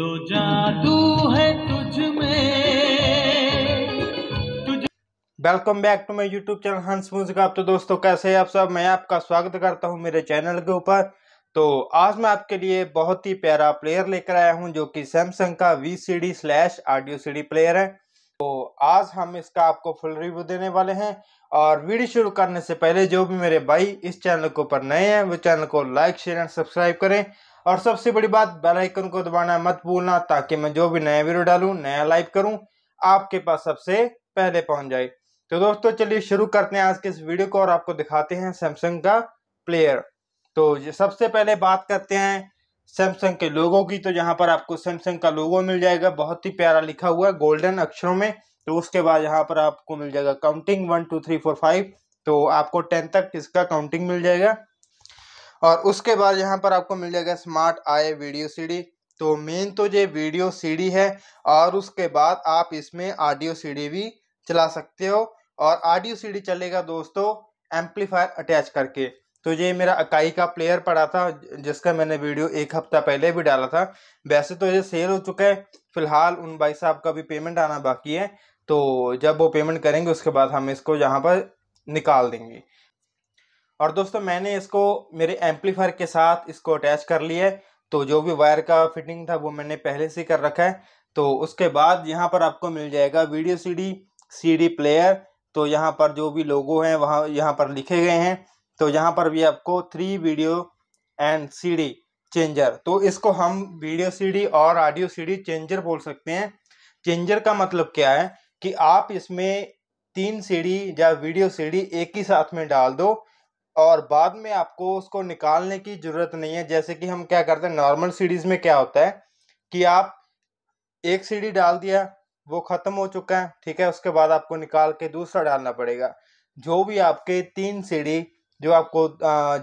तो जादू है तुझ में welcome back to my YouTube channel हंस आप तो दोस्तों कैसे हैं आप सब मैं आपका स्वागत करता हूं मेरे चैनल के ऊपर तो आज मैं आपके लिए बहुत ही प्यारा प्लेयर लेकर आया हूं जो कि सैमसंग का V C D slash audio C D player है तो आज हम इसका आपको फुल रिव्यू देने वाले हैं और वीडियो शुरू करने से पहले जो भी मेरे भाई इस चैनल के ऊपर नए हैं वो चैनल को लाइक शेयर एंड सब्सक्राइब करें और सबसे बड़ी बात बेल आइकन को दबाना मत भूलना ताकि मैं जो भी नया वीडियो डालूं नया लाइव करूं आपके पास सबसे पहले पहुंच जाए तो दोस्तों चलिए शुरू करते हैं आज के इस वीडियो को और आपको दिखाते हैं सैमसंग का प्लेयर तो सबसे पहले बात करते हैं सैमसंग के लोगों की तो यहाँ पर आपको सैमसंग का लोगो मिल जाएगा बहुत ही प्यारा लिखा हुआ है गोल्डन अक्षरों में तो उसके बाद यहाँ पर आपको मिल जाएगा counting one two three four five तो आपको टेन तक इसका काउंटिंग मिल जाएगा और उसके बाद यहाँ पर आपको मिल जाएगा स्मार्ट आई वीडियो सीडी तो मेन तो ये वीडियो सीडी है और उसके बाद आप इसमें ऑडियो सीडी भी चला सकते हो और ऑडियो सीडी चलेगा दोस्तों एम्पलीफायर अटैच करके तो ये मेरा अकाई का प्लेयर पड़ा था जिसका मैंने वीडियो एक हफ्ता पहले भी डाला था वैसे तो ये सेल हो चुका है फिलहाल उन भाई साहब का भी पेमेंट आना बाकी है तो जब वो पेमेंट करेंगे उसके बाद हम इसको यहाँ पर निकाल देंगे और दोस्तों मैंने इसको मेरे एम्पलीफायर के साथ इसको अटैच कर लिया है तो जो भी वायर का फिटिंग था वो मैंने पहले से कर रखा है तो उसके बाद यहाँ पर आपको मिल जाएगा वीडियो सीडी सीडी प्लेयर तो यहाँ पर जो भी लोगो हैं वहाँ यहाँ पर लिखे गए हैं तो यहाँ पर भी आपको three video and CD changer तो इसको हम वीडियो सीडी और ऑडियो सीडी चेंजर बोल सकते हैं चेंजर का मतलब क्या है कि आप इसमें तीन सीडी या वीडियो सीडी एक ही साथ में डाल दो और बाद में आपको उसको निकालने की ज़रूरत नहीं है जैसे कि हम क्या करते हैं नॉर्मल सीडीज में क्या होता है कि आप एक सीडी डाल दिया वो ख़त्म हो चुका है ठीक है उसके बाद आपको निकाल के दूसरा डालना पड़ेगा जो भी आपके तीन सीडी जो आपको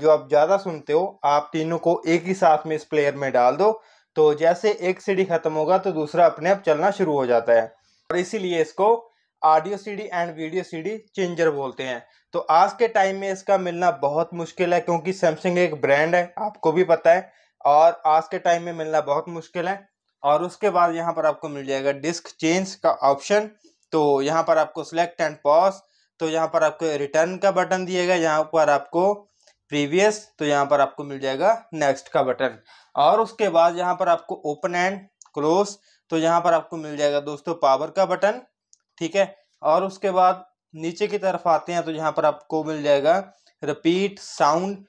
जो आप ज़्यादा सुनते हो आप तीनों को एक ही साथ में इस प्लेयर में डाल दो तो जैसे एक सीडी ख़त्म होगा तो दूसरा अपने आप चलना शुरू हो जाता है और इसीलिए इसको audio CD and video CD changer बोलते हैं तो आज के टाइम में इसका मिलना बहुत मुश्किल है क्योंकि सैमसंग एक ब्रांड है आपको भी पता है और आज के टाइम में मिलना बहुत मुश्किल है और उसके बाद यहाँ पर आपको मिल जाएगा डिस्क चेंज का ऑप्शन तो यहाँ पर आपको सिलेक्ट एंड पॉज तो यहाँ पर आपको रिटर्न का बटन दिएगा यहाँ पर आपको प्रीवियस तो यहाँ पर आपको मिल जाएगा नेक्स्ट का बटन और उसके बाद यहाँ पर आपको ओपन एंड क्लोज तो यहाँ पर आपको मिल जाएगा दोस्तों पावर का बटन ठीक है और उसके बाद नीचे की तरफ आते हैं तो यहाँ पर आपको मिल जाएगा रिपीट साउंड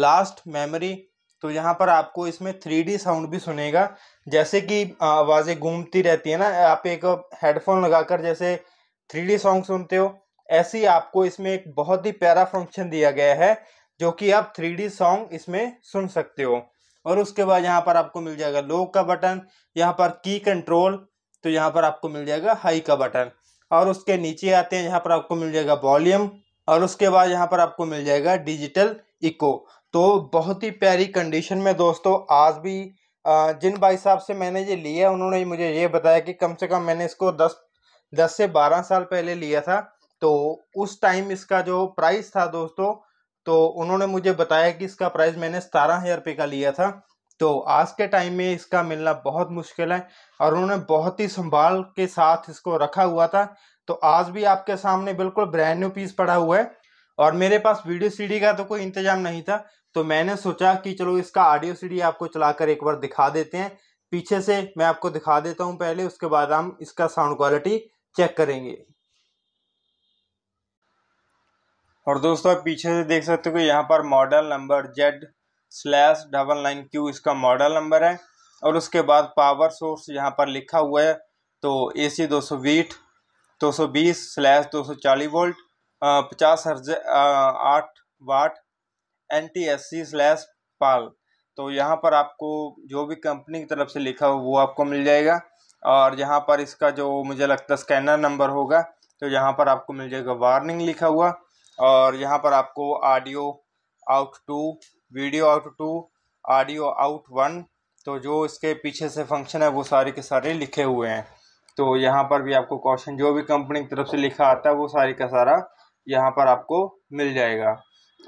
लास्ट मेमोरी तो यहाँ पर आपको इसमें थ्री साउंड भी सुनेगा जैसे कि आवाज़ें घूमती रहती है ना आप एक हेडफोन लगाकर जैसे थ्री सॉन्ग सुनते हो ऐसे ही आपको इसमें एक बहुत ही प्यारा फंक्शन दिया गया है जो कि आप थ्री सॉन्ग इसमें सुन सकते हो और उसके बाद यहाँ पर आपको मिल जाएगा लो का बटन यहाँ पर की कंट्रोल तो यहाँ पर आपको मिल जाएगा हाई का बटन और उसके नीचे आते हैं यहाँ पर आपको मिल जाएगा वॉल्यूम और उसके बाद यहाँ पर आपको मिल जाएगा डिजिटल इको तो बहुत ही प्यारी कंडीशन में दोस्तों आज भी जिन भाई साहब से मैंने ये लिया उन्होंने मुझे ये बताया कि कम से कम मैंने इसको दस दस से बारह साल पहले लिया था तो उस टाइम इसका जो प्राइस था दोस्तों तो उन्होंने मुझे बताया कि इसका प्राइस मैंने सतारह हज़ार रुपये का लिया था तो आज के टाइम में इसका मिलना बहुत मुश्किल है और उन्होंने बहुत ही संभाल के साथ इसको रखा हुआ था तो आज भी आपके सामने बिल्कुल ब्रांड न्यू पीस पड़ा हुआ है और मेरे पास वीडियो सीडी का तो कोई इंतजाम नहीं था तो मैंने सोचा कि चलो इसका ऑडियो सीडी आपको चलाकर एक बार दिखा देते हैं पीछे से मैं आपको दिखा देता हूं पहले उसके बाद हम इसका साउंड क्वालिटी चेक करेंगे और दोस्तों आप पीछे से देख सकते हो कि यहाँ पर model number Z slash double nine Q इसका मॉडल नंबर है और उसके बाद पावर सोर्स यहाँ पर लिखा हुआ है तो ए सी दो सौ बीट दो सौ बीस स्लैश दो सौ चालीस वोल्ट पचास हर्ज आठ watt N T S C slash PAL तो यहाँ पर आपको जो भी कंपनी की तरफ से लिखा हो वो आपको मिल जाएगा और यहाँ पर इसका जो मुझे लगता है स्कैनर नंबर होगा तो यहाँ पर आपको मिल जाएगा वार्निंग लिखा हुआ और यहाँ पर आपको audio out two video out two audio out one तो जो इसके पीछे से फंक्शन है वो सारे के सारे लिखे हुए हैं तो यहाँ पर भी आपको क्वेश्चन जो भी कंपनी की तरफ से लिखा आता है वो सारे का सारा यहाँ पर आपको मिल जाएगा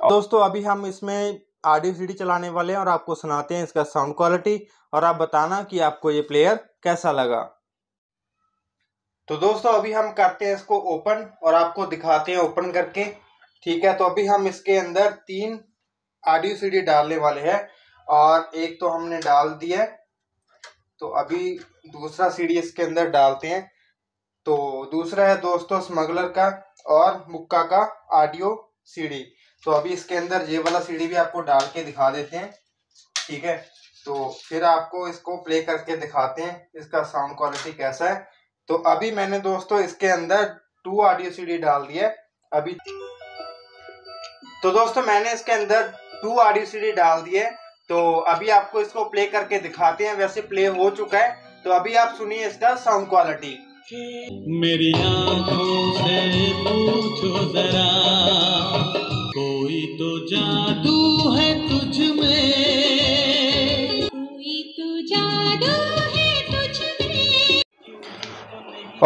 दोस्तों अभी हम इसमें ऑडियो सीडी चलाने वाले हैं और आपको सुनाते हैं इसका साउंड क्वालिटी और आप बताना कि आपको ये प्लेयर कैसा लगा तो दोस्तों अभी हम करते हैं इसको ओपन और आपको दिखाते हैं ओपन करके ठीक है तो अभी हम इसके अंदर तीन आडियो सीडी डालने वाले हैं और एक तो हमने डाल दिया है तो अभी दूसरा सीढ़ी इसके अंदर डालते हैं तो दूसरा है दोस्तों स्मगलर का और मुक्का का ऑडियो सीढ़ी तो अभी इसके अंदर ये वाला सीढ़ी भी आपको डाल के दिखा देते हैं ठीक है तो फिर आपको इसको प्ले करके दिखाते हैं इसका साउंड क्वालिटी कैसा है तो अभी मैंने दोस्तों इसके अंदर टू ऑडियो सीडी डाल दिया अभी तो दोस्तों मैंने इसके अंदर टू डी डाल दिए तो अभी आपको इसको प्ले करके दिखाते हैं वैसे प्ले हो चुका है तो अभी आप सुनिए इसका साउंड क्वालिटी मेरी आंखों से पूछो जरा तो कोई तो जादू है तुझ में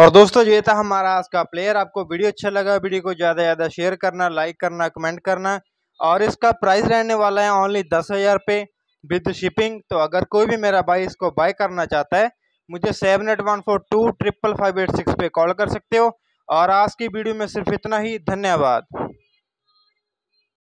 और दोस्तों ये था हमारा आज का प्लेयर आपको वीडियो अच्छा लगा वीडियो को ज़्यादा से ज़्यादा शेयर करना लाइक करना कमेंट करना और इसका प्राइस रहने वाला है ओनली दस हज़ार रुपये विद शिपिंग तो अगर कोई भी मेरा भाई इसको बाय करना चाहता है मुझे seven eight one four two triple five eight six पे कॉल कर सकते हो और आज की वीडियो में सिर्फ इतना ही धन्यवाद